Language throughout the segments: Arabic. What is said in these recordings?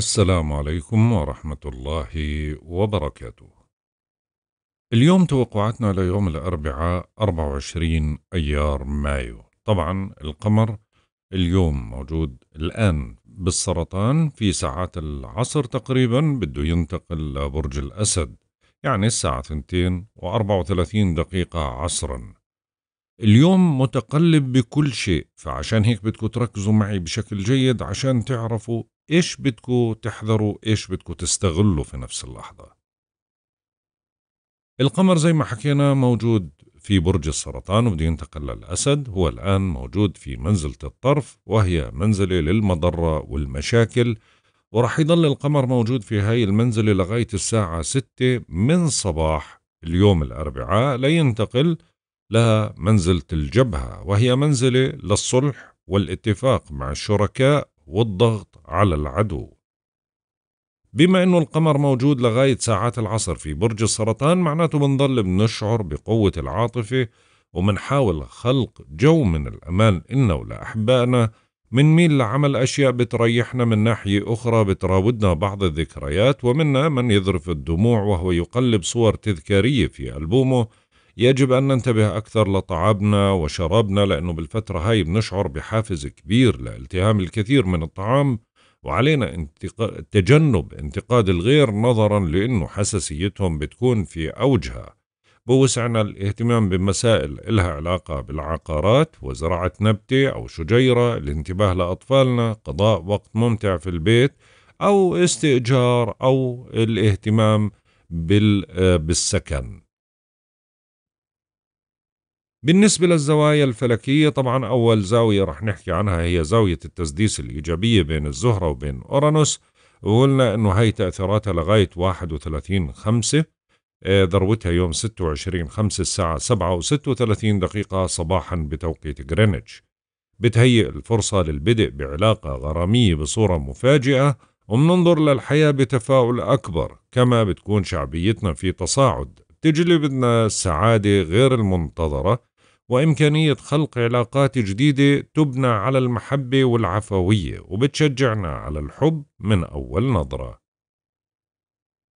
السلام عليكم ورحمة الله وبركاته. اليوم توقعاتنا ليوم الأربعاء 24 أيار مايو، طبعا القمر اليوم موجود الآن بالسرطان في ساعات العصر تقريبا بده ينتقل لبرج الأسد، يعني الساعة 2 و34 دقيقة عصرا. اليوم متقلب بكل شيء فعشان هيك بدكم تركزوا معي بشكل جيد عشان تعرفوا ايش بدكو تحذروا ايش بدكو تستغلوا في نفس اللحظة القمر زي ما حكينا موجود في برج السرطان وبده ينتقل للأسد هو الآن موجود في منزلة الطرف وهي منزلة للمضرة والمشاكل ورح يضل القمر موجود في هاي المنزلة لغاية الساعة ستة من صباح اليوم الأربعاء لينتقل لها منزلة الجبهة وهي منزلة للصلح والاتفاق مع الشركاء والضغط على العدو بما أنه القمر موجود لغاية ساعات العصر في برج السرطان معناته بنضل بنشعر بقوة العاطفة ومنحاول خلق جو من الأمان إلنا ولأحبائنا منميل لعمل أشياء بتريحنا من ناحية أخرى بتراودنا بعض الذكريات ومنا من يذرف الدموع وهو يقلب صور تذكارية في ألبومه يجب أن ننتبه أكثر لطعامنا وشرابنا لأنه بالفترة هاي بنشعر بحافز كبير لالتهام الكثير من الطعام وعلينا انتق... تجنب انتقاد الغير نظرا لأنه حساسيتهم بتكون في أوجها بوسعنا الاهتمام بمسائل إلها علاقة بالعقارات وزراعة نبتة أو شجيرة الانتباه لأطفالنا قضاء وقت ممتع في البيت أو استئجار أو الاهتمام بالسكن بالنسبة للزوايا الفلكية طبعا أول زاوية رح نحكي عنها هي زاوية التسديس الإيجابية بين الزهرة وبين أورانوس وقلنا أنه هاي تأثيراتها لغاية 31 5 ذروتها يوم 26 5 الساعة 7 و36 دقيقة صباحا بتوقيت غرينتش بتهيئ الفرصة للبدء بعلاقة غرامية بصورة مفاجئة ومننظر للحياة بتفاؤل أكبر كما بتكون شعبيتنا في تصاعد تجلب لنا السعادة غير المنتظرة وإمكانية خلق علاقات جديدة تبنى على المحبة والعفوية وبتشجعنا على الحب من أول نظرة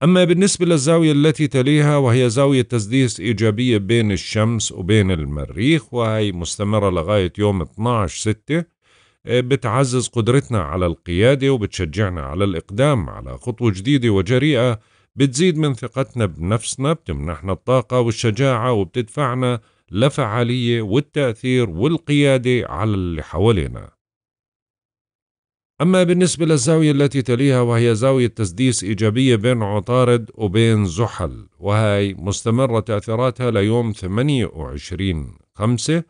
أما بالنسبة للزاوية التي تليها وهي زاوية تسديس إيجابية بين الشمس وبين المريخ وهي مستمرة لغاية يوم 12/6 آه، بتعزز قدرتنا على القيادة وبتشجعنا على الإقدام على خطوة جديدة وجريئة بتزيد من ثقتنا بنفسنا بتمنحنا الطاقة والشجاعة وبتدفعنا لفعالية والتأثير والقيادة على اللي حوالينا أما بالنسبة للزاوية التي تليها وهي زاوية تسديس إيجابية بين عطارد وبين زحل وهي مستمرة تأثيراتها ليوم 28 خمسة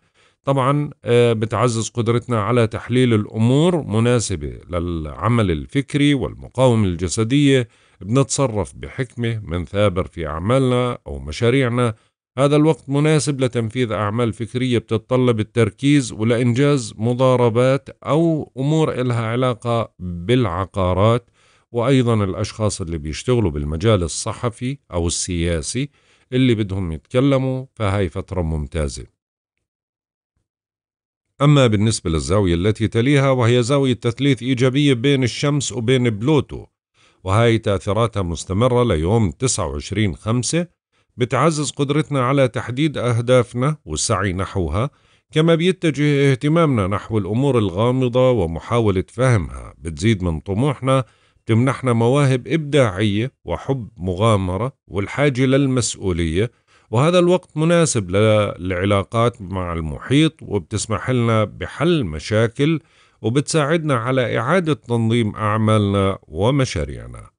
طبعا آه، بتعزز قدرتنا على تحليل الأمور مناسبة للعمل الفكري والمقاومة الجسدية بنتصرف بحكمة ثابر في أعمالنا أو مشاريعنا هذا الوقت مناسب لتنفيذ أعمال فكرية بتتطلب التركيز ولإنجاز مضاربات أو أمور إلها علاقة بالعقارات وأيضا الأشخاص اللي بيشتغلوا بالمجال الصحفي أو السياسي اللي بدهم يتكلموا فهاي فترة ممتازة أما بالنسبة للزاوية التي تليها وهي زاوية تثليث إيجابية بين الشمس وبين بلوتو وهاي تأثيراتها مستمرة ليوم 29 خمسة بتعزز قدرتنا على تحديد أهدافنا والسعي نحوها كما بيتجه اهتمامنا نحو الأمور الغامضة ومحاولة فهمها بتزيد من طموحنا تمنحنا مواهب إبداعية وحب مغامرة والحاجة للمسؤولية وهذا الوقت مناسب للعلاقات مع المحيط وبتسمح لنا بحل مشاكل وبتساعدنا على إعادة تنظيم أعمالنا ومشاريعنا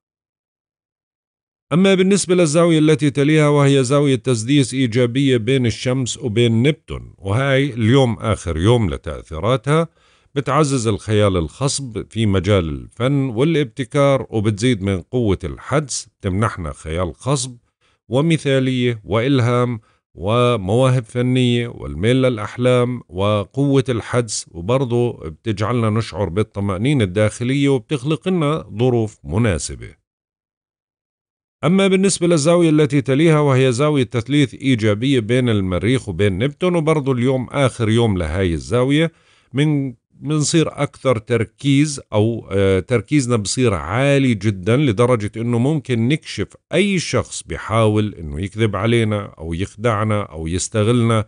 أما بالنسبة للزاوية التي تليها وهي زاوية تسديس إيجابية بين الشمس وبين نبتون وهي اليوم آخر يوم لتأثيراتها بتعزز الخيال الخصب في مجال الفن والابتكار وبتزيد من قوة الحدس بتمنحنا خيال خصب ومثالية وإلهام ومواهب فنية والميل للأحلام وقوة الحدس وبرضه بتجعلنا نشعر بالطمأنينة الداخلية وبتخلق لنا ظروف مناسبة أما بالنسبة للزاوية التي تليها وهي زاوية تثليث إيجابية بين المريخ وبين نبتون وبرضه اليوم آخر يوم لهاي الزاوية من بنصير أكثر تركيز أو آه، تركيزنا بصير عالي جدا لدرجة أنه ممكن نكشف أي شخص بحاول أنه يكذب علينا أو يخدعنا أو يستغلنا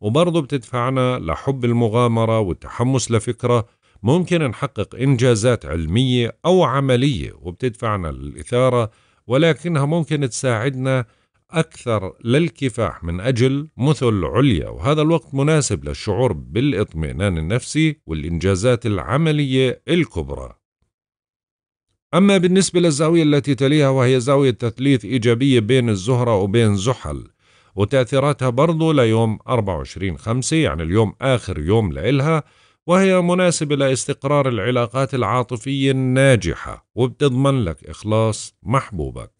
وبرضه بتدفعنا لحب المغامرة والتحمس لفكرة ممكن نحقق إنجازات علمية أو عملية وبتدفعنا للإثارة ولكنها ممكن تساعدنا أكثر للكفاح من أجل مثل عليا وهذا الوقت مناسب للشعور بالإطمئنان النفسي والإنجازات العملية الكبرى أما بالنسبة للزاوية التي تليها وهي زاوية تثليث إيجابية بين الزهرة وبين زحل وتأثيراتها برضو ليوم 24 خمسة يعني اليوم آخر يوم لإلها وهي مناسبة لاستقرار العلاقات العاطفية الناجحة وبتضمن لك إخلاص محبوبك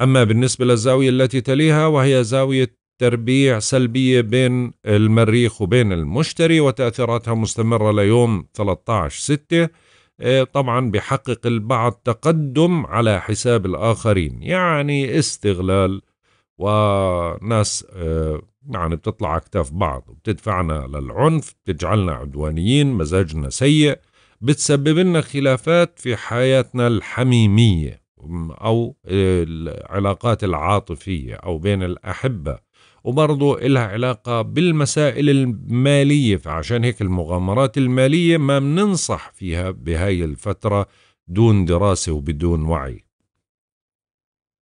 أما بالنسبة للزاوية التي تليها وهي زاوية تربيع سلبية بين المريخ وبين المشتري وتأثيراتها مستمرة ليوم 13/6 آه، طبعا بحقق البعض تقدم على حساب الآخرين يعني استغلال وناس آه، يعني بتطلع على بعض وبتدفعنا للعنف بتجعلنا عدوانيين مزاجنا سيء بتسبب لنا خلافات في حياتنا الحميمية أو العلاقات العاطفية أو بين الأحبة وبرضه إلها علاقة بالمسائل المالية فعشان هيك المغامرات المالية ما بننصح فيها بهاي الفترة دون دراسة وبدون وعي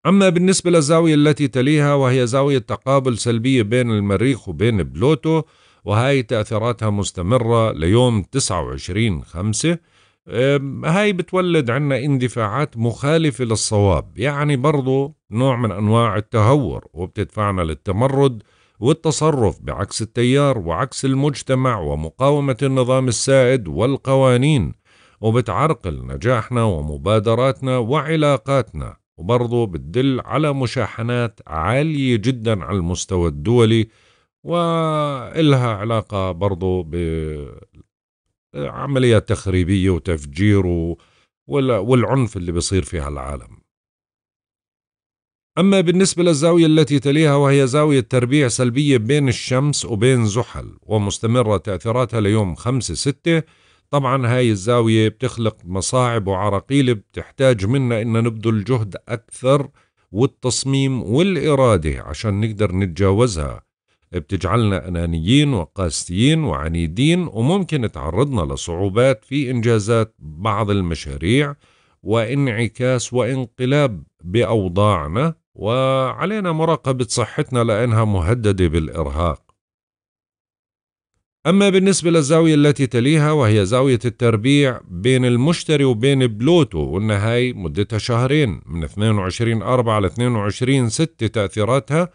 أما بالنسبة للزاوية التي تليها وهي زاوية تقابل سلبية بين المريخ وبين بلوتو وهي تأثيراتها مستمرة ليوم 29 5 هاي بتولد عنا اندفاعات مخالفة للصواب يعني برضو نوع من أنواع التهور وبتدفعنا للتمرد والتصرف بعكس التيار وعكس المجتمع ومقاومة النظام السائد والقوانين وبتعرقل نجاحنا ومبادراتنا وعلاقاتنا وبرضه بتدل على مشاحنات عالية جدا على المستوى الدولي وإلها علاقة برضه بعمليات تخريبية وتفجير والعنف اللي بيصير في هالعالم أما بالنسبة للزاوية التي تليها وهي زاوية تربيع سلبية بين الشمس وبين زحل ومستمرة تأثيراتها ليوم 5 6 طبعا هاي الزاوية بتخلق مصاعب وعراقيل بتحتاج منا إن نبذل جهد أكثر والتصميم والإرادة عشان نقدر نتجاوزها بتجعلنا أنانيين وقاسيين وعنيدين وممكن تعرضنا لصعوبات في إنجازات بعض المشاريع وانعكاس وانقلاب بأوضاعنا وعلينا مراقبة صحتنا لأنها مهددة بالإرهاق أما بالنسبة للزاوية التي تليها وهي زاوية التربيع بين المشتري وبين بلوتو والنهاية مدتها شهرين من 22 4 ل 22 6 تأثيراتها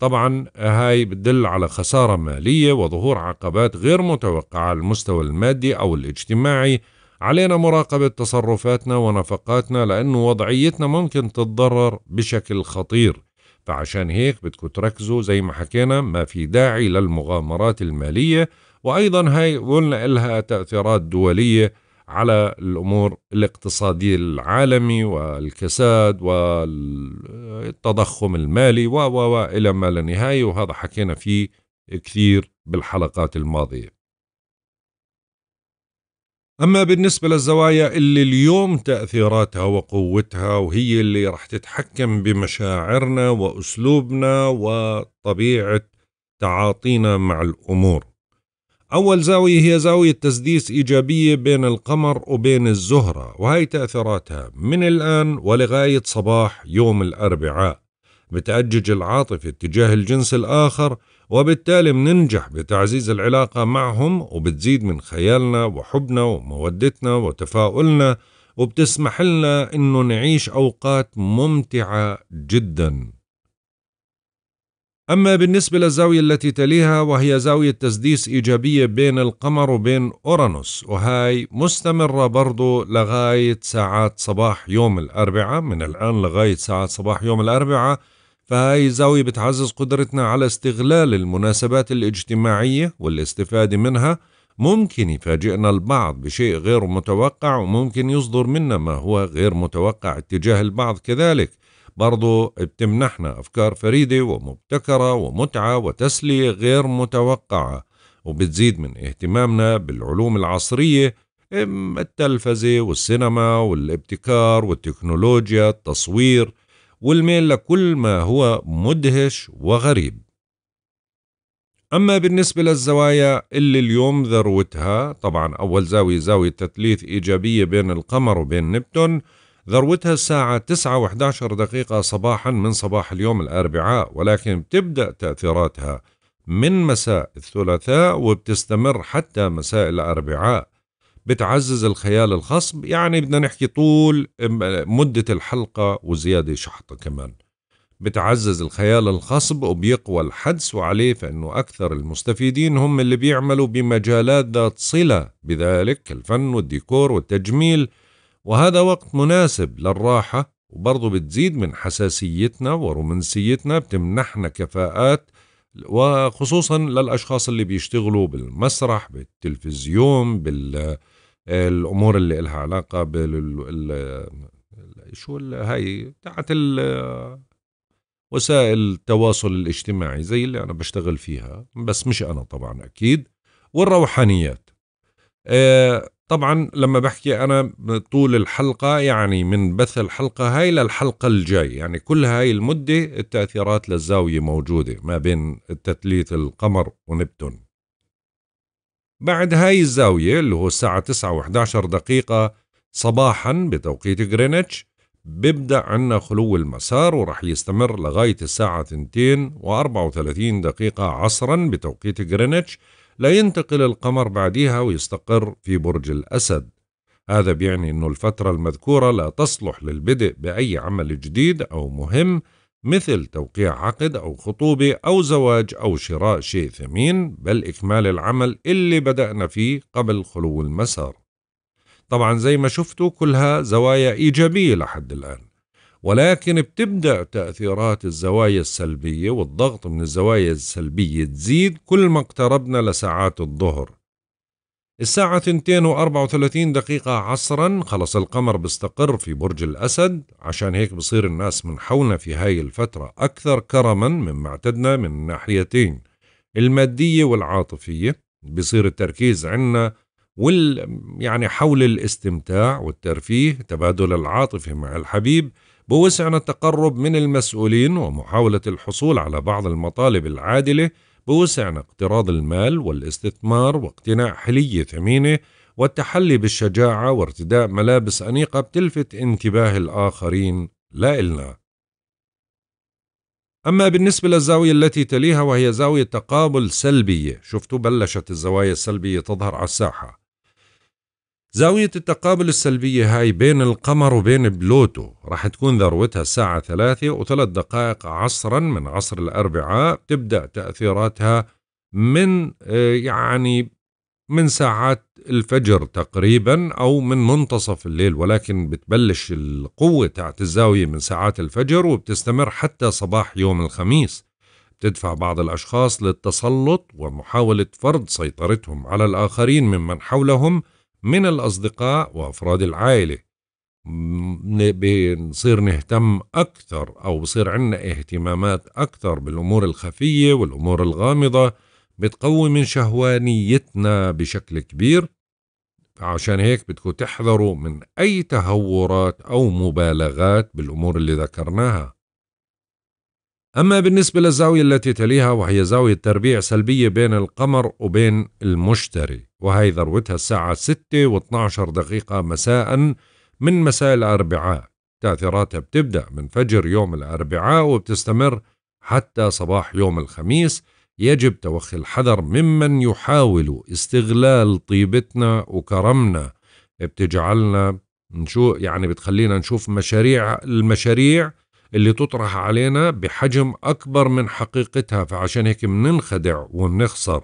طبعا هاي بتدل على خسارة مالية وظهور عقبات غير متوقعة على المستوى المادي أو الاجتماعي علينا مراقبة تصرفاتنا ونفقاتنا لأنه وضعيتنا ممكن تتضرر بشكل خطير فعشان هيك بدكم تركزوا زي ما حكينا ما في داعي للمغامرات المالية وأيضا هاي قلنا لها تأثيرات دولية على الأمور الاقتصادية العالمي والكساد والتضخم المالي وإلى ما لا نهاية وهذا حكينا فيه كثير بالحلقات الماضية أما بالنسبة للزوايا اللي اليوم تأثيراتها وقوتها وهي اللي رح تتحكم بمشاعرنا وأسلوبنا وطبيعة تعاطينا مع الأمور أول زاوية هي زاوية تسديس إيجابية بين القمر وبين الزهرة وهي تأثيراتها من الآن ولغاية صباح يوم الأربعاء بتأجج العاطفة اتجاه الجنس الآخر وبالتالي مننجح بتعزيز العلاقة معهم وبتزيد من خيالنا وحبنا ومودتنا وتفاؤلنا وبتسمح لنا أنه نعيش أوقات ممتعة جداً أما بالنسبة للزاوية التي تليها وهي زاوية تسديس إيجابية بين القمر وبين أورانوس وهي مستمرة برضو لغاية ساعات صباح يوم الأربعاء من الآن لغاية ساعات صباح يوم الأربعاء فهاي زاوية بتعزز قدرتنا على استغلال المناسبات الاجتماعية والاستفادة منها ممكن يفاجئنا البعض بشيء غير متوقع وممكن يصدر منا ما هو غير متوقع اتجاه البعض كذلك برضو بتمنحنا أفكار فريدة ومبتكرة ومتعة وتسلية غير متوقعة وبتزيد من اهتمامنا بالعلوم العصرية التلفزة والسينما والابتكار والتكنولوجيا التصوير والميل لكل ما هو مدهش وغريب أما بالنسبة للزوايا اللي اليوم ذروتها طبعا أول زاوية زاوية تثليث إيجابية بين القمر وبين نبتون ذروتها الساعة 9 و11 دقيقة صباحا من صباح اليوم الأربعاء ولكن بتبدأ تأثيراتها من مساء الثلاثاء وبتستمر حتى مساء الأربعاء بتعزز الخيال الخصب يعني بدنا نحكي طول مدة الحلقة وزيادة شحطة كمان بتعزز الخيال الخصب وبيقوى الحدس وعليه فإنه أكثر المستفيدين هم اللي بيعملوا بمجالات ذات صلة بذلك الفن والديكور والتجميل وهذا وقت مناسب للراحة وبرضه بتزيد من حساسيتنا ورومانسيتنا بتمنحنا كفاءات وخصوصا للأشخاص اللي بيشتغلوا بالمسرح بالتلفزيون بالأمور اللي لها علاقة بال شو هاي بتاعت وسائل التواصل الاجتماعي زي اللي أنا بشتغل فيها بس مش أنا طبعا أكيد والروحانيات آه طبعا لما بحكي أنا طول الحلقة يعني من بث الحلقة هاي للحلقة الجاي يعني كل هاي المدة التأثيرات للزاوية موجودة ما بين تثليث القمر ونبتون بعد هاي الزاوية اللي هو الساعة 9 و 11 دقيقة صباحا بتوقيت غرينتش بيبدأ عنا خلو المسار ورح يستمر لغاية الساعة 2 و 34 دقيقة عصرا بتوقيت غرينتش لا ينتقل القمر بعديها ويستقر في برج الأسد هذا بيعني أن الفترة المذكورة لا تصلح للبدء بأي عمل جديد أو مهم مثل توقيع عقد أو خطوبة أو زواج أو شراء شيء ثمين بل إكمال العمل اللي بدأنا فيه قبل خلو المسار طبعا زي ما شفتوا كلها زوايا إيجابية لحد الآن ولكن بتبدأ تأثيرات الزوايا السلبية والضغط من الزوايا السلبية تزيد كل ما اقتربنا لساعات الظهر الساعة 2 و 34 دقيقة عصرا خلص القمر بيستقر في برج الأسد عشان هيك بصير الناس من حولنا في هاي الفترة أكثر كرما مما اعتدنا من ناحيتين المادية والعاطفية بصير التركيز عنا وال يعني حول الاستمتاع والترفيه تبادل العاطفة مع الحبيب بوسعنا التقرب من المسؤولين ومحاولة الحصول على بعض المطالب العادلة بوسعنا اقتراض المال والاستثمار واقتناء حلية ثمينة والتحلي بالشجاعة وارتداء ملابس أنيقة بتلفت انتباه الآخرين لا إلنا أما بالنسبة للزاوية التي تليها وهي زاوية تقابل سلبية شفتوا بلشت الزوايا السلبية تظهر على الساحة زاوية التقابل السلبية هاي بين القمر وبين بلوتو راح تكون ذروتها الساعة ثلاثة وثلاث دقائق عصرا من عصر الأربعاء تبدأ تأثيراتها من آه، يعني من ساعات الفجر تقريبا أو من منتصف الليل ولكن بتبلش القوة تاعت الزاوية من ساعات الفجر وبتستمر حتى صباح يوم الخميس تدفع بعض الأشخاص للتسلط ومحاولة فرض سيطرتهم على الآخرين ممن حولهم من الأصدقاء وأفراد العائلة بنصير نهتم أكثر أو بصير عندنا اهتمامات أكثر بالأمور الخفية والأمور الغامضة بتقوي من شهوانيتنا بشكل كبير عشان هيك بدكم تحذروا من أي تهورات أو مبالغات بالأمور اللي ذكرناها أما بالنسبة للزاوية التي تليها وهي زاوية تربيع سلبية بين القمر وبين المشتري وهي ذروتها الساعة 6 و 12 دقيقة مساء من مساء الأربعاء تأثيراتها بتبدأ من فجر يوم الأربعاء وبتستمر حتى صباح يوم الخميس يجب توخي الحذر ممن يحاول استغلال طيبتنا وكرمنا بتجعلنا نشو يعني بتخلينا نشوف مشاريع المشاريع اللي تطرح علينا بحجم أكبر من حقيقتها فعشان هيك بننخدع وبنخسر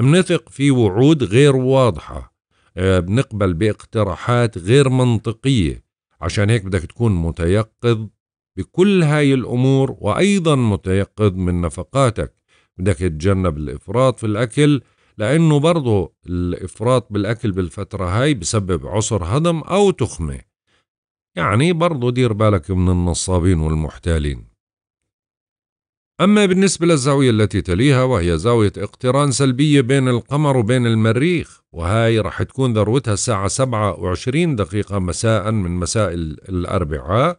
بنثق في وعود غير واضحة آه، بنقبل باقتراحات غير منطقية عشان هيك بدك تكون متيقظ بكل هاي الأمور وأيضا متيقظ من نفقاتك بدك تتجنب الإفراط في الأكل لأنه برضه الإفراط بالأكل بالفترة هاي بسبب عسر هضم أو تخمة يعني برضه دير بالك من النصابين والمحتالين أما بالنسبة للزاوية التي تليها وهي زاوية اقتران سلبية بين القمر وبين المريخ وهاي رح تكون ذروتها الساعة 27 دقيقة مساء من مساء الأربعاء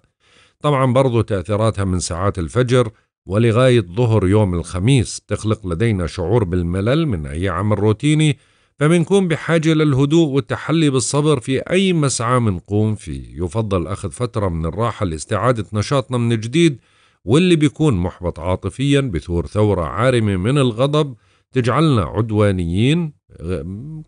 طبعا برضو تأثيراتها من ساعات الفجر ولغاية ظهر يوم الخميس تخلق لدينا شعور بالملل من أي عمل روتيني فبنكون بحاجة للهدوء والتحلي بالصبر في أي مسعى منقوم فيه يفضل أخذ فترة من الراحة لاستعادة نشاطنا من جديد واللي بيكون محبط عاطفيا بثور ثورة عارمة من الغضب تجعلنا عدوانيين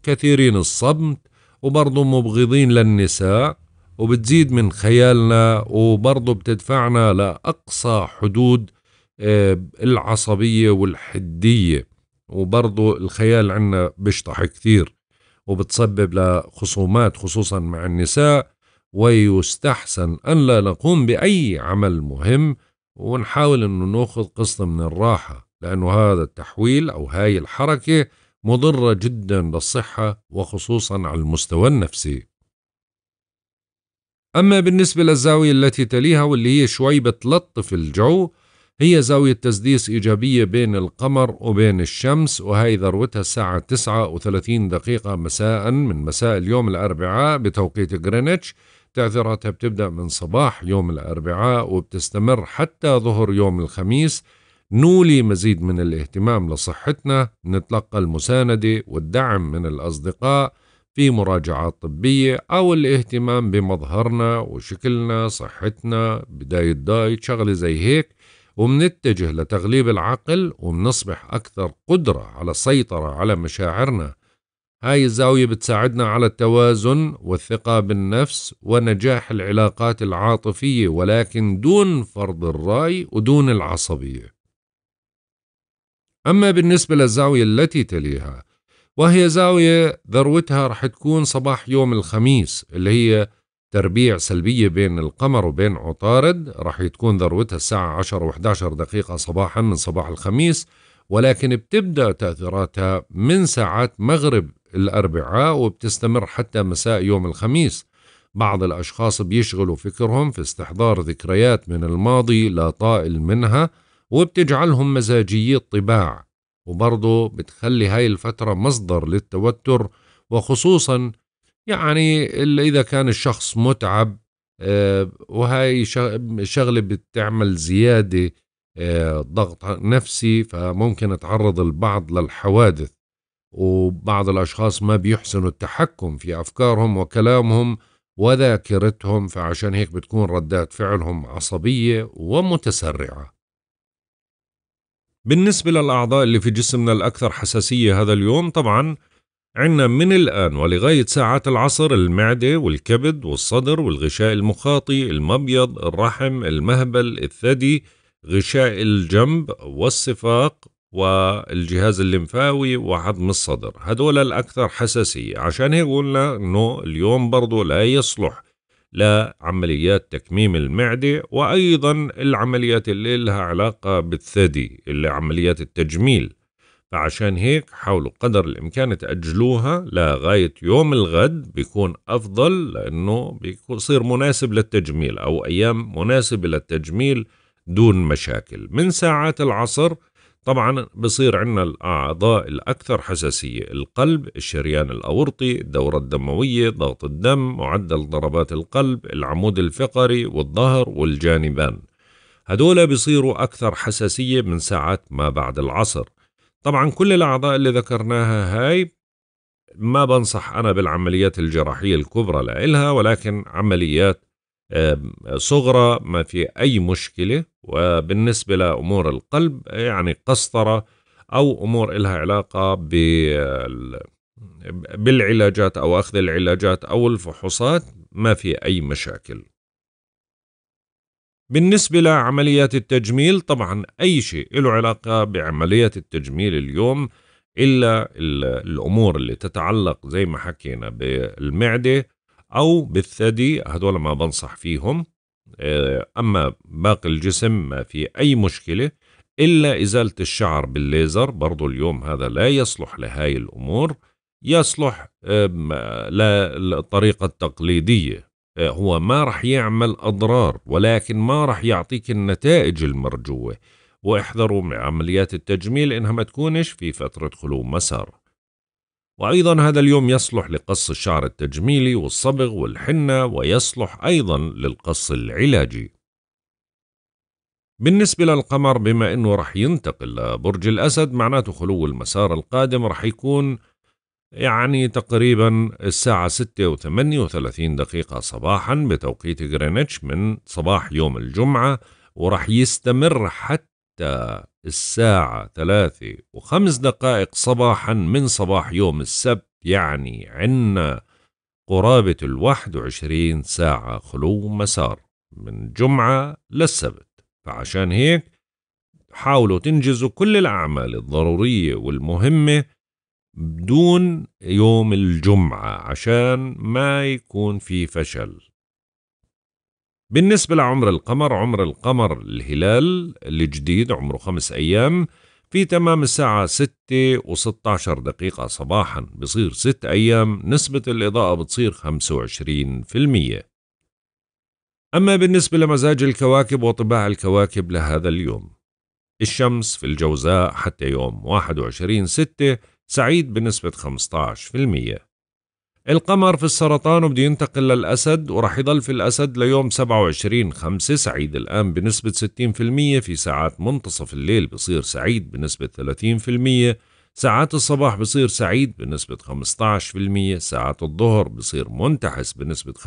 كثيرين الصمت وبرضه مبغضين للنساء وبتزيد من خيالنا وبرضه بتدفعنا لأقصى حدود آه، العصبية والحدية وبرضه الخيال عنا بيشطح كثير وبتسبب لخصومات خصوصا مع النساء ويستحسن أن لا نقوم بأي عمل مهم ونحاول انه ناخذ قسط من الراحه لانه هذا التحويل او هاي الحركه مضره جدا للصحه وخصوصا على المستوى النفسي. اما بالنسبه للزاويه التي تليها واللي هي شوي بتلطف الجو هي زاوية تسديس إيجابية بين القمر وبين الشمس وهي ذروتها الساعة 9 دقيقة مساء من مساء اليوم الأربعاء بتوقيت غرينتش تعذيراتها بتبدأ من صباح يوم الأربعاء وبتستمر حتى ظهر يوم الخميس نولي مزيد من الاهتمام لصحتنا نتلقى المساندة والدعم من الأصدقاء في مراجعات طبية أو الاهتمام بمظهرنا وشكلنا صحتنا بداية دايت شغلة زي هيك ومنتجه لتغليب العقل ومنصبح أكثر قدرة على السيطرة على مشاعرنا هاي الزاوية بتساعدنا على التوازن والثقة بالنفس ونجاح العلاقات العاطفية ولكن دون فرض الرأي ودون العصبية. أما بالنسبة للزاوية التي تليها وهي زاوية ذروتها رح تكون صباح يوم الخميس اللي هي تربيع سلبية بين القمر وبين عطارد رح تكون ذروتها الساعة 10 و11 دقيقة صباحا من صباح الخميس ولكن بتبدأ تأثيراتها من ساعات مغرب الأربعاء وبتستمر حتى مساء يوم الخميس بعض الأشخاص بيشغلوا فكرهم في استحضار ذكريات من الماضي لا طائل منها وبتجعلهم مزاجيي الطباع وبرضه بتخلي هاي الفترة مصدر للتوتر وخصوصا يعني إذا كان الشخص متعب آه، وهي شغلة بتعمل زيادة آه، ضغط نفسي فممكن تعرض البعض للحوادث وبعض الأشخاص ما بيحسنوا التحكم في أفكارهم وكلامهم وذاكرتهم فعشان هيك بتكون ردات فعلهم عصبية ومتسرعة بالنسبة للأعضاء اللي في جسمنا الأكثر حساسية هذا اليوم طبعا عنا من الآن ولغاية ساعات العصر المعدة والكبد والصدر والغشاء المخاطي المبيض الرحم المهبل الثدي غشاء الجنب والصفاق والجهاز الليمفاوي وعظم الصدر هدول الأكثر حساسية عشان هيك قلنا أنه اليوم برضه لا يصلح لعمليات تكميم المعدة وأيضا العمليات اللي لها علاقة بالثدي اللي عمليات التجميل فعشان هيك حاولوا قدر الإمكان تأجلوها لغاية يوم الغد بيكون أفضل لأنه بيصير مناسب للتجميل أو أيام مناسبة للتجميل دون مشاكل من ساعات العصر طبعا بصير عندنا الأعضاء الأكثر حساسية القلب الشريان الأورطي الدورة الدموية ضغط الدم معدل ضربات القلب العمود الفقري والظهر والجانبان هدول بصيروا أكثر حساسية من ساعات ما بعد العصر طبعا كل الأعضاء اللي ذكرناها هاي ما بنصح أنا بالعمليات الجراحية الكبرى لإلها ولكن عمليات صغرى ما في أي مشكلة وبالنسبة لأمور القلب يعني قسطرة أو أمور إلها علاقة بالعلاجات أو أخذ العلاجات أو الفحوصات ما في أي مشاكل بالنسبة لعمليات التجميل طبعا أي شيء له علاقة بعملية التجميل اليوم إلا الأمور اللي تتعلق زي ما حكينا بالمعدة أو بالثدي هذول ما بنصح فيهم آه، أما باقي الجسم ما في أي مشكلة إلا إزالة الشعر بالليزر برضو اليوم هذا لا يصلح لهاي الأمور يصلح للطريقة التقليدية آه، هو ما رح يعمل أضرار ولكن ما رح يعطيك النتائج المرجوة واحذروا من عمليات التجميل إنها ما تكونش في فترة خلو مسار وأيضا هذا اليوم يصلح لقص الشعر التجميلي والصبغ والحنة ويصلح أيضا للقص العلاجي بالنسبة للقمر بما أنه رح ينتقل لبرج الأسد معناته خلو المسار القادم رح يكون يعني تقريبا الساعة 6 و 38 دقيقة صباحا بتوقيت غرينتش من صباح يوم الجمعة ورح يستمر حتى حتى الساعة ثلاثة وخمس دقائق صباحا من صباح يوم السبت يعني عنا قرابة الواحد وعشرين ساعة خلو مسار من جمعة للسبت فعشان هيك حاولوا تنجزوا كل الأعمال الضرورية والمهمة بدون يوم الجمعة عشان ما يكون في فشل بالنسبة لعمر القمر عمر القمر الهلال الجديد عمره خمس أيام في تمام الساعة ستة وستة عشر دقيقة صباحا بصير ست أيام نسبة الإضاءة بتصير خمسة وعشرين في المية أما بالنسبة لمزاج الكواكب وطباع الكواكب لهذا اليوم الشمس في الجوزاء حتى يوم واحد وعشرين ستة سعيد بنسبة خمسة عشر في المية القمر في السرطان وبده ينتقل للأسد ورح يضل في الأسد ليوم 27 خمسة سعيد الآن بنسبة 60% في ساعات منتصف الليل بصير سعيد بنسبة 30% ساعات الصباح بصير سعيد بنسبة 15% ساعات الظهر بصير منتحس بنسبة 25%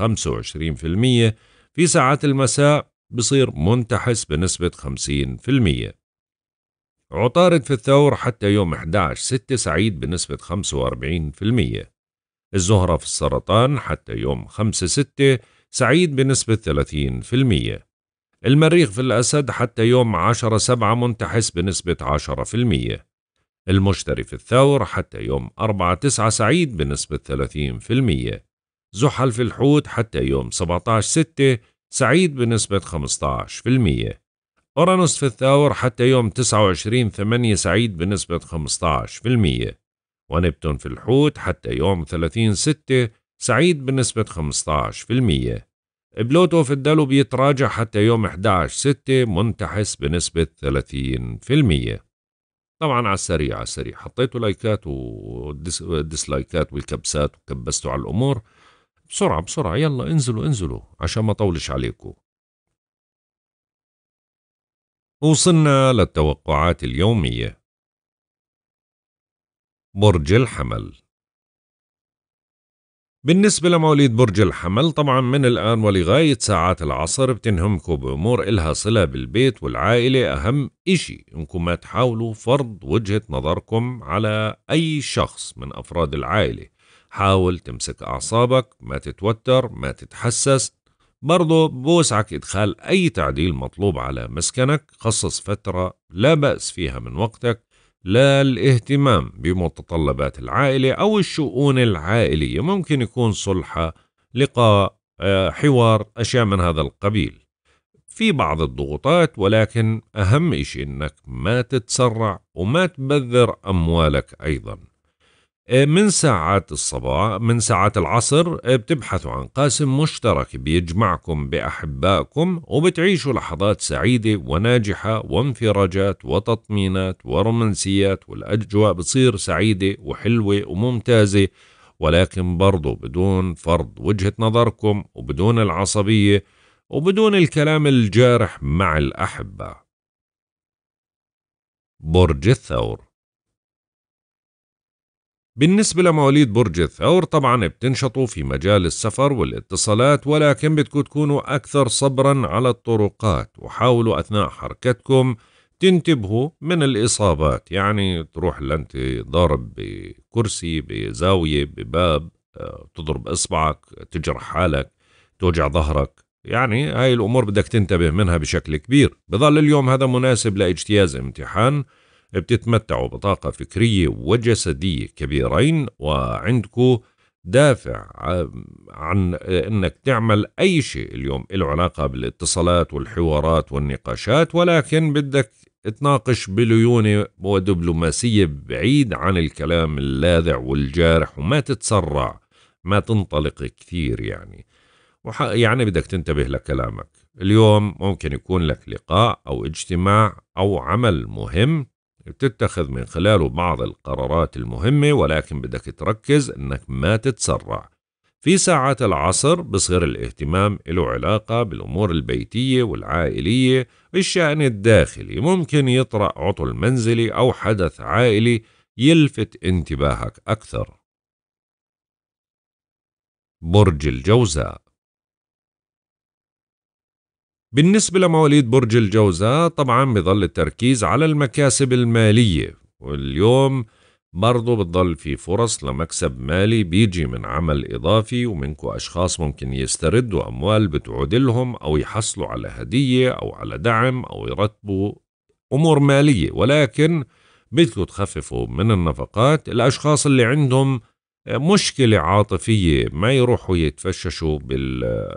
في ساعات المساء بصير منتحس بنسبة 50% عطارد في الثور حتى يوم 11 6 سعيد بنسبة 45% الزهرة في السرطان حتى يوم 5-6 سعيد بنسبة 30% المريخ في الأسد حتى يوم 10-7 منتحس بنسبة 10% المشتري في الثور حتى يوم 4-9 سعيد بنسبة 30% زحل في الحوت حتى يوم 17-6 سعيد بنسبة 15% أورانوس في الثور حتى يوم 29 8 سعيد بنسبة 15% ونبتون في الحوت حتى يوم 30 ستة سعيد بنسبة 15% بلوتو في الدلو بيتراجع حتى يوم 11 ستة منتحس بنسبة 30% طبعا على السريع على السريع حطيتوا لايكات وديسلايكات والكبسات وكبستوا على الأمور بسرعة بسرعة يلا انزلوا انزلوا عشان ما طولش عليكم وصلنا للتوقعات اليومية برج الحمل بالنسبة لمواليد برج الحمل طبعا من الآن ولغاية ساعات العصر بتنهمكم بأمور إلها صلة بالبيت والعائلة أهم إشي إنكم ما تحاولوا فرض وجهة نظركم على أي شخص من أفراد العائلة حاول تمسك أعصابك ما تتوتر ما تتحسس برضو بوسعك إدخال أي تعديل مطلوب على مسكنك خصص فترة لا بأس فيها من وقتك لا الاهتمام بمتطلبات العائلة أو الشؤون العائلية ممكن يكون صلحة لقاء آه، حوار أشياء من هذا القبيل في بعض الضغوطات ولكن أهم شيء أنك ما تتسرع وما تبذر أموالك أيضاً آه، من ساعات الصباح من ساعات العصر آه، بتبحثوا عن قاسم مشترك بيجمعكم بأحبائكم وبتعيشوا لحظات سعيدة وناجحة وانفراجات وتطمينات ورومانسيات والأجواء بتصير سعيدة وحلوة وممتازة ولكن برضو بدون فرض وجهة نظركم وبدون العصبية وبدون الكلام الجارح مع الأحبة برج الثور بالنسبة لمواليد برج الثور طبعا بتنشطوا في مجال السفر والاتصالات ولكن بدكم تكونوا أكثر صبرا على الطرقات وحاولوا أثناء حركتكم تنتبهوا من الإصابات يعني تروح لأنت ضارب بكرسي بزاوية بباب آه، تضرب إصبعك تجرح حالك توجع ظهرك يعني هاي الأمور بدك تنتبه منها بشكل كبير بظل اليوم هذا مناسب لاجتياز امتحان بتتمتعوا بطاقة فكرية وجسدية كبيرين وعندكم دافع عن انك تعمل اي شيء اليوم له علاقه بالاتصالات والحوارات والنقاشات ولكن بدك تناقش بليونه ودبلوماسيه بعيد عن الكلام اللاذع والجارح وما تتسرع ما تنطلق كثير يعني وح يعني بدك تنتبه لكلامك اليوم ممكن يكون لك لقاء او اجتماع او عمل مهم بتتخذ من خلاله بعض القرارات المهمة ولكن بدك تركز انك ما تتسرع في ساعات العصر بصغر الاهتمام له علاقة بالأمور البيتية والعائلية الشأن الداخلي ممكن يطرأ عطل منزلي أو حدث عائلي يلفت انتباهك أكثر برج الجوزاء بالنسبة لمواليد برج الجوزاء طبعا بظل التركيز على المكاسب المالية واليوم برضو بتضل في فرص لمكسب مالي بيجي من عمل إضافي ومنكو أشخاص ممكن يستردوا أموال بتعود لهم أو يحصلوا على هدية أو على دعم أو يرتبوا أمور مالية ولكن بدكم تخففوا من النفقات الأشخاص اللي عندهم مشكلة عاطفية ما يروحوا يتفششوا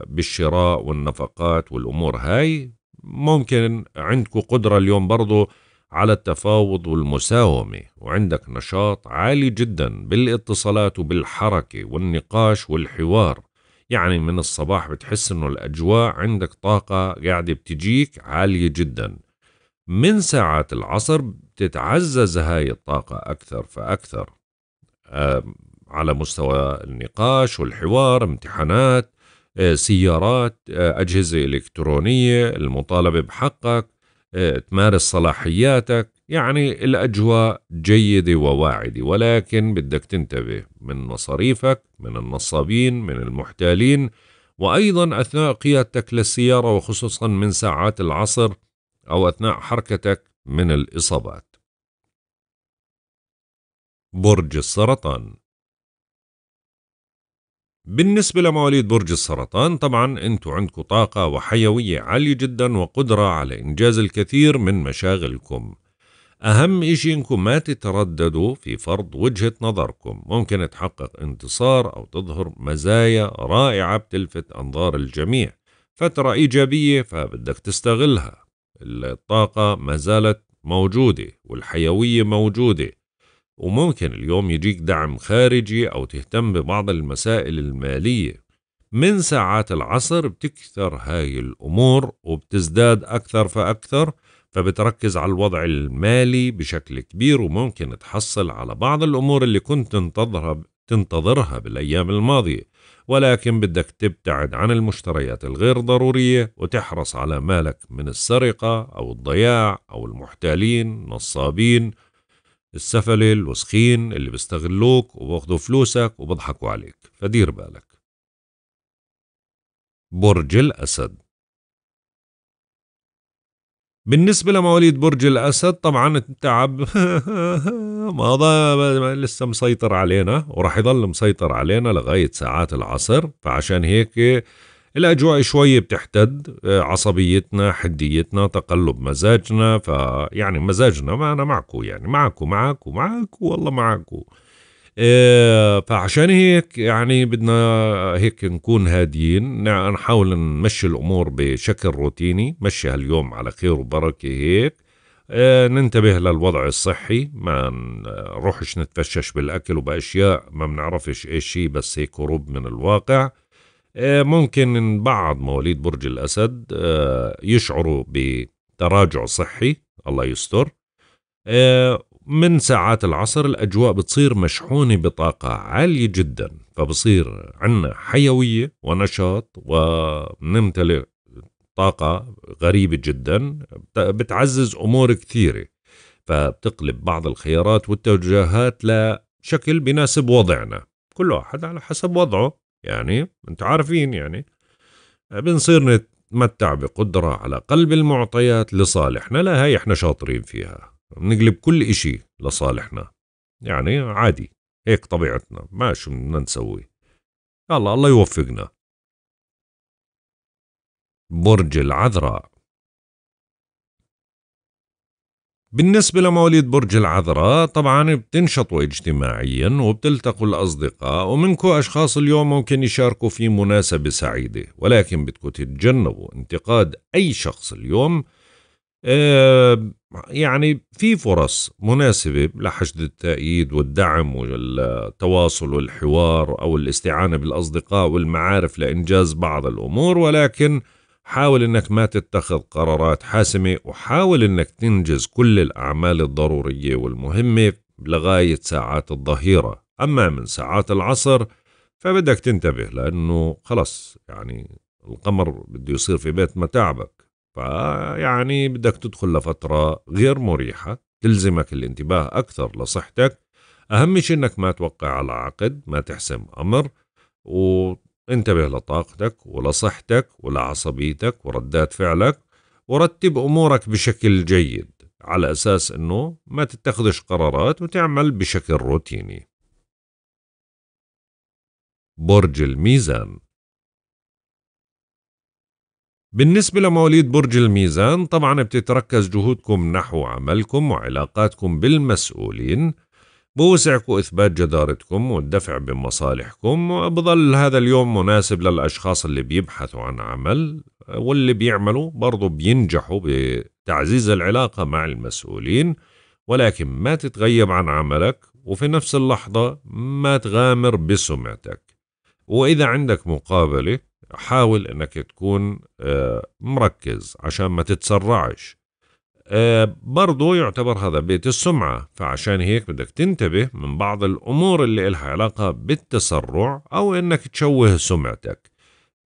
بالشراء والنفقات والأمور هاي ممكن عندكم قدرة اليوم برضو على التفاوض والمساومة وعندك نشاط عالي جدا بالاتصالات وبالحركة والنقاش والحوار يعني من الصباح بتحس انه الاجواء عندك طاقة قاعدة بتجيك عالية جدا من ساعات العصر بتتعزز هاي الطاقة أكثر فأكثر على مستوى النقاش والحوار امتحانات آه، سيارات آه، أجهزة إلكترونية المطالبة بحقك آه، تمارس صلاحياتك يعني الأجواء جيدة وواعدة ولكن بدك تنتبه من مصاريفك من النصابين من المحتالين وأيضا أثناء قيادتك للسيارة وخصوصا من ساعات العصر أو أثناء حركتك من الإصابات برج السرطان بالنسبة لمواليد برج السرطان طبعا انتوا عندكم طاقة وحيوية عالية جدا وقدرة على انجاز الكثير من مشاغلكم أهم إشي إنكم ما تترددوا في فرض وجهة نظركم ممكن تحقق انتصار أو تظهر مزايا رائعة بتلفت أنظار الجميع فترة إيجابية فبدك تستغلها الطاقة ما زالت موجودة والحيوية موجودة وممكن اليوم يجيك دعم خارجي أو تهتم ببعض المسائل المالية من ساعات العصر بتكثر هاي الأمور وبتزداد أكثر فأكثر فبتركز على الوضع المالي بشكل كبير وممكن تحصل على بعض الأمور اللي كنت تنتظرها تنتظرها بالأيام الماضية ولكن بدك تبتعد عن المشتريات الغير ضرورية وتحرص على مالك من السرقة أو الضياع أو المحتالين نصابين السفلة الوسخين اللي بيستغلوك وباخدوا فلوسك وبضحكوا عليك فدير بالك برج الأسد بالنسبة لمواليد برج الأسد طبعا التعب ما لسه مسيطر علينا وراح يضل مسيطر علينا لغاية ساعات العصر فعشان هيك الأجواء شوي بتحتد آه، عصبيتنا حديتنا تقلب مزاجنا فيعني مزاجنا ما أنا معكو يعني معكو معكو معكو والله معكو آه، فعشان هيك يعني بدنا هيك نكون هاديين نحاول نمشي الأمور بشكل روتيني مشي هاليوم على خير وبركة هيك آه، ننتبه للوضع الصحي ما نروحش نتفشش بالأكل وبأشياء ما بنعرفش إيش هي بس هيك هروب من الواقع آه، ممكن ان بعض مواليد برج الأسد آه، يشعروا بتراجع صحي الله يستر آه، من ساعات العصر الأجواء بتصير مشحونة بطاقة عالية جدا فبصير عندنا حيوية ونشاط ونمتلئ طاقة غريبة جدا بتعزز أمور كثيرة فبتقلب بعض الخيارات والتوجهات لشكل بناسب وضعنا كل واحد على حسب وضعه يعني انتم عارفين يعني بنصير نتمتع بقدرة على قلب المعطيات لصالحنا لا هاي احنا شاطرين فيها بنقلب كل اشي لصالحنا يعني عادي هيك طبيعتنا ما شو بدنا نسوي يلا الله يوفقنا برج العذراء بالنسبة لمواليد برج العذراء طبعا بتنشطوا اجتماعيا وبتلتقوا الأصدقاء ومنكو أشخاص اليوم ممكن يشاركوا في مناسبة سعيدة ولكن بدكم تتجنبوا انتقاد أي شخص اليوم آه يعني في فرص مناسبة لحشد التأييد والدعم والتواصل والحوار أو الاستعانة بالأصدقاء والمعارف لإنجاز بعض الأمور ولكن حاول انك ما تتخذ قرارات حاسمة وحاول انك تنجز كل الاعمال الضرورية والمهمة لغاية ساعات الظهيرة اما من ساعات العصر فبدك تنتبه لانه خلص يعني القمر بده يصير في بيت متاعبك فيعني بدك تدخل لفترة غير مريحة تلزمك الانتباه أكثر لصحتك أهم شيء أنك ما توقع على عقد ما تحسم أمر و انتبه لطاقتك ولصحتك ولعصبيتك وردات فعلك ورتب أمورك بشكل جيد على أساس أنه ما تتخذش قرارات وتعمل بشكل روتيني برج الميزان بالنسبة لمواليد برج الميزان طبعا بتتركز جهودكم نحو عملكم وعلاقاتكم بالمسؤولين بوسعكم إثبات جدارتكم والدفع بمصالحكم وبظل هذا اليوم مناسب للأشخاص اللي بيبحثوا عن عمل واللي بيعملوا برضو بينجحوا بتعزيز العلاقة مع المسؤولين ولكن ما تتغيب عن عملك وفي نفس اللحظة ما تغامر بسمعتك وإذا عندك مقابلة حاول أنك تكون آه، مركز عشان ما تتسرعش آه، برضو يعتبر هذا بيت السمعة فعشان هيك بدك تنتبه من بعض الأمور اللي إلها علاقة بالتسرع أو إنك تشوه سمعتك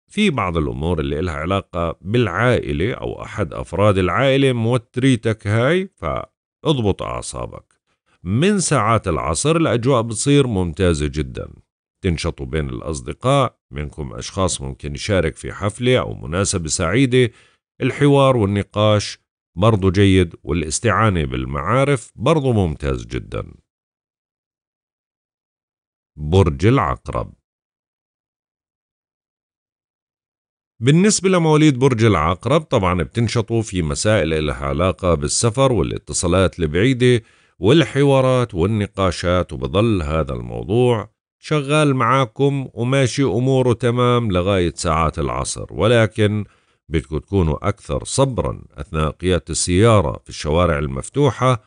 في بعض الأمور اللي إلها علاقة بالعائلة أو أحد أفراد العائلة موتريتك هاي فاضبط أعصابك من ساعات العصر الأجواء بتصير ممتازة جدا تنشطوا بين الأصدقاء منكم أشخاص ممكن يشارك في حفلة أو مناسبة سعيدة الحوار والنقاش برضو جيد والاستعانة بالمعارف برضو ممتاز جدا برج العقرب بالنسبة لمواليد برج العقرب طبعا بتنشطوا في مسائل لها علاقة بالسفر والاتصالات البعيدة والحوارات والنقاشات وبظل هذا الموضوع شغال معاكم وماشي أموره تمام لغاية ساعات العصر ولكن بدكم تكونوا أكثر صبرا أثناء قيادة السيارة في الشوارع المفتوحة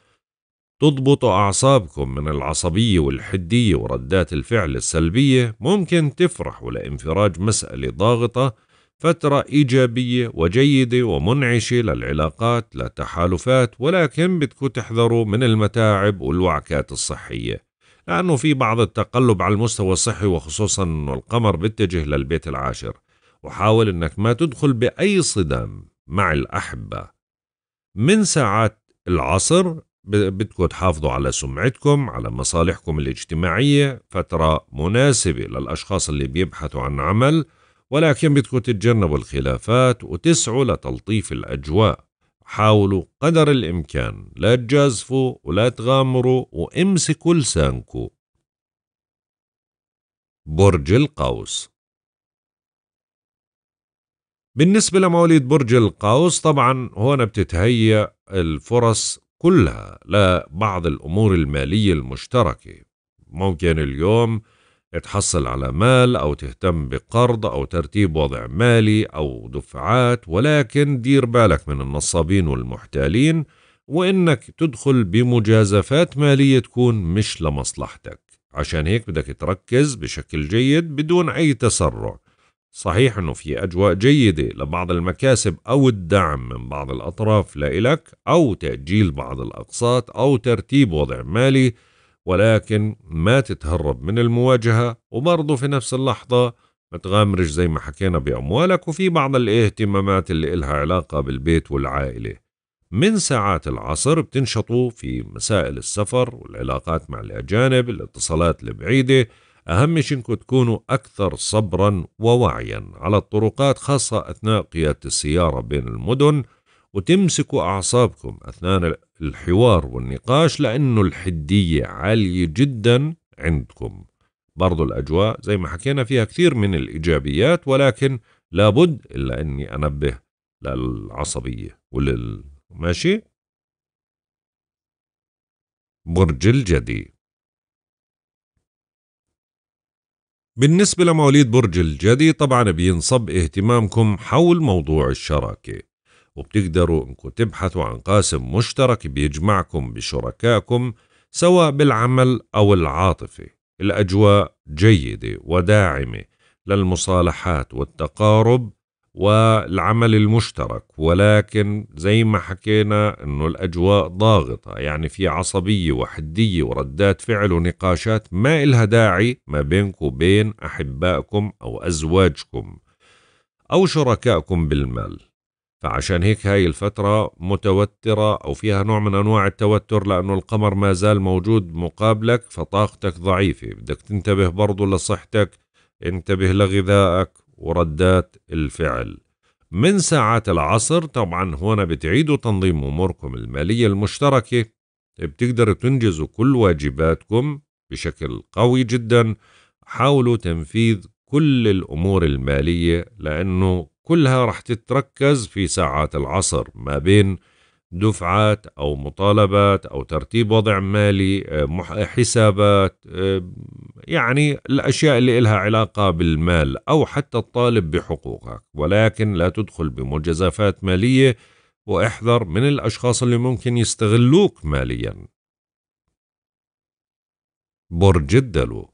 تضبطوا أعصابكم من العصبية والحدية وردات الفعل السلبية ممكن تفرحوا لانفراج مسألة ضاغطة فترة إيجابية وجيدة ومنعشة للعلاقات للتحالفات ولكن بدكم تحذروا من المتاعب والوعكات الصحية لأنه في بعض التقلب على المستوى الصحي وخصوصا أن القمر بيتجه للبيت العاشر وحاول أنك ما تدخل بأي صدام مع الأحبة من ساعات العصر بدكم تحافظوا على سمعتكم على مصالحكم الاجتماعية فترة مناسبة للأشخاص اللي بيبحثوا عن عمل ولكن بدكم تتجنبوا الخلافات وتسعوا لتلطيف الأجواء حاولوا قدر الإمكان لا تجازفوا ولا تغامروا وامسكوا لسانكم برج القوس بالنسبة لمواليد برج القوس طبعا هنا بتتهيأ الفرص كلها لبعض الأمور المالية المشتركة ممكن اليوم تحصل على مال أو تهتم بقرض أو ترتيب وضع مالي أو دفعات ولكن دير بالك من النصابين والمحتالين وإنك تدخل بمجازفات مالية تكون مش لمصلحتك عشان هيك بدك تركز بشكل جيد بدون أي تسرع صحيح أنه في أجواء جيدة لبعض المكاسب أو الدعم من بعض الأطراف لإلك أو تأجيل بعض الأقساط أو ترتيب وضع مالي ولكن ما تتهرب من المواجهة وبرضه في نفس اللحظة ما تغامرش زي ما حكينا بأموالك وفي بعض الاهتمامات اللي إلها علاقة بالبيت والعائلة من ساعات العصر بتنشطوا في مسائل السفر والعلاقات مع الأجانب الاتصالات البعيدة أهم شيء إنكم تكونوا أكثر صبرا ووعيا على الطرقات خاصة أثناء قيادة السيارة بين المدن وتمسكوا أعصابكم أثناء الحوار والنقاش لأنه الحدية عالية جدا عندكم برضو الأجواء زي ما حكينا فيها كثير من الإيجابيات ولكن لابد إلا أني أنبه للعصبية ولل ماشي برج الجدي بالنسبة لمواليد برج الجدي طبعا بينصب اهتمامكم حول موضوع الشراكة وبتقدروا انكم تبحثوا عن قاسم مشترك بيجمعكم بشركائكم سواء بالعمل أو العاطفة الأجواء جيدة وداعمة للمصالحات والتقارب والعمل المشترك ولكن زي ما حكينا انه الاجواء ضاغطه يعني في عصبيه وحديه وردات فعل ونقاشات ما إلها داعي ما بينك وبين احبائكم او ازواجكم او شركائكم بالمال فعشان هيك هاي الفترة متوترة أو فيها نوع من أنواع التوتر لأنه القمر ما زال موجود مقابلك فطاقتك ضعيفة بدك تنتبه برضو لصحتك انتبه لغذائك وردات الفعل من ساعات العصر طبعا هنا بتعيدوا تنظيم أموركم المالية المشتركة بتقدروا تنجزوا كل واجباتكم بشكل قوي جدا حاولوا تنفيذ كل الأمور المالية لأنه كلها رح تتركز في ساعات العصر ما بين دفعات أو مطالبات أو ترتيب وضع مالي آه، حسابات آه، يعني الأشياء اللي لها علاقة بالمال أو حتى الطالب بحقوقك ولكن لا تدخل بمجازفات مالية واحذر من الأشخاص اللي ممكن يستغلوك ماليا برج الدلو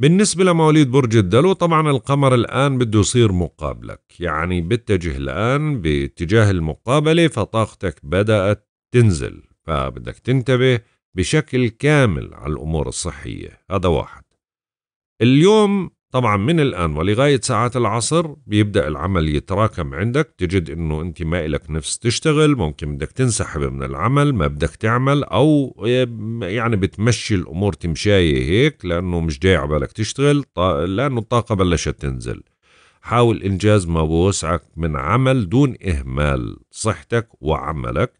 بالنسبة لمواليد برج الدلو طبعا القمر الآن بده يصير مقابلك يعني بتجه الآن باتجاه المقابلة فطاقتك بدأت تنزل فبدك تنتبه بشكل كامل على الأمور الصحية هذا واحد اليوم طبعا من الآن ولغاية ساعات العصر بيبدأ العمل يتراكم عندك تجد أنه أنت ما إلك نفس تشتغل ممكن بدك تنسحب من العمل ما بدك تعمل أو يعني بتمشي الأمور تمشاية هيك لأنه مش جاي عبالك تشتغل لأنه الطاقة بلشت تنزل حاول إنجاز ما بوسعك من عمل دون إهمال صحتك وعملك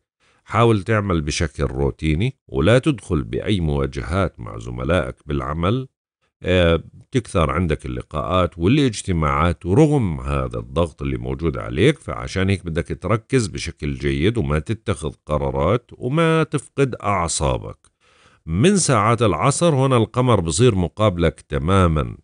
حاول تعمل بشكل روتيني ولا تدخل بأي مواجهات مع زملائك بالعمل آه، تكثر عندك اللقاءات والاجتماعات ورغم هذا الضغط اللي موجود عليك فعشان هيك بدك تركز بشكل جيد وما تتخذ قرارات وما تفقد أعصابك من ساعات العصر هنا القمر بصير مقابلك تماما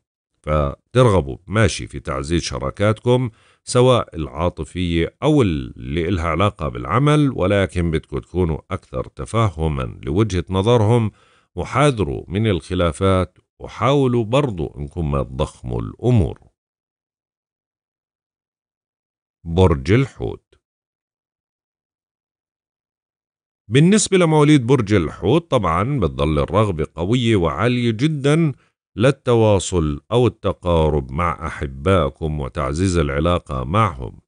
فترغبوا ماشي في تعزيز شراكاتكم سواء العاطفية أو اللي إلها علاقة بالعمل ولكن بدكم تكونوا أكثر تفهما لوجهة نظرهم وحاذروا من الخلافات وحاولوا برضو انكم ما تضخموا الامور برج الحوت بالنسبة لمواليد برج الحوت طبعا بتضل الرغبة قوية وعالية جدا للتواصل أو التقارب مع أحبائكم وتعزيز العلاقة معهم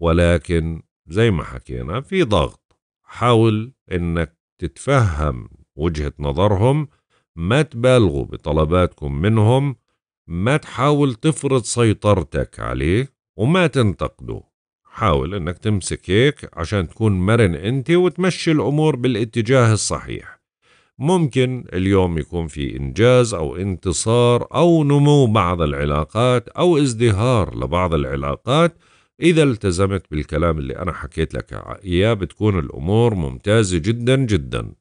ولكن زي ما حكينا في ضغط حاول انك تتفهم وجهة نظرهم ما تبالغوا بطلباتكم منهم ما تحاول تفرض سيطرتك عليه وما تنتقده حاول انك تمسك هيك عشان تكون مرن انت وتمشي الامور بالاتجاه الصحيح ممكن اليوم يكون في انجاز او انتصار او نمو بعض العلاقات او ازدهار لبعض العلاقات اذا التزمت بالكلام اللي انا حكيت لك اياه بتكون الامور ممتازه جدا جدا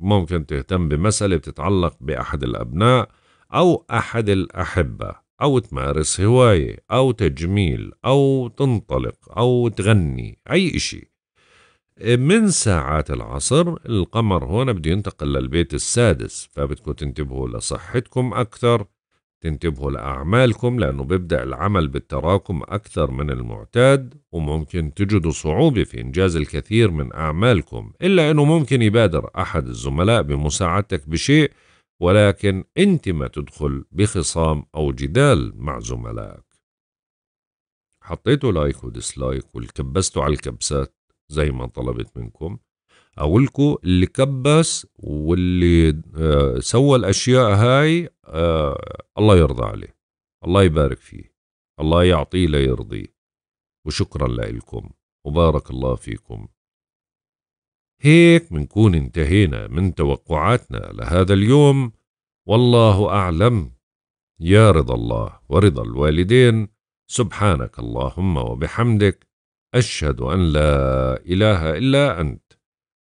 ممكن تهتم بمسألة بتتعلق بأحد الأبناء أو أحد الأحبة أو تمارس هواية أو تجميل أو تنطلق أو تغني أي إشي من ساعات العصر القمر هون بده ينتقل للبيت السادس فبدكم تنتبهوا لصحتكم أكثر تنتبهوا لأعمالكم لأنه بيبدأ العمل بالتراكم أكثر من المعتاد وممكن تجدوا صعوبة في إنجاز الكثير من أعمالكم إلا أنه ممكن يبادر أحد الزملاء بمساعدتك بشيء ولكن أنت ما تدخل بخصام أو جدال مع زملائك حطيتوا لايك وديسلايك والكبستوا على الكبسات زي ما طلبت منكم اقولكم اللي كبس واللي آه، سوى الاشياء هاي آه، الله يرضى عليه الله يبارك فيه الله يعطيه ليرضيه وشكرا لكم وبارك الله فيكم هيك منكون انتهينا من توقعاتنا لهذا اليوم والله أعلم يا رضا الله ورضا الوالدين سبحانك اللهم وبحمدك أشهد أن لا إله إلا أنت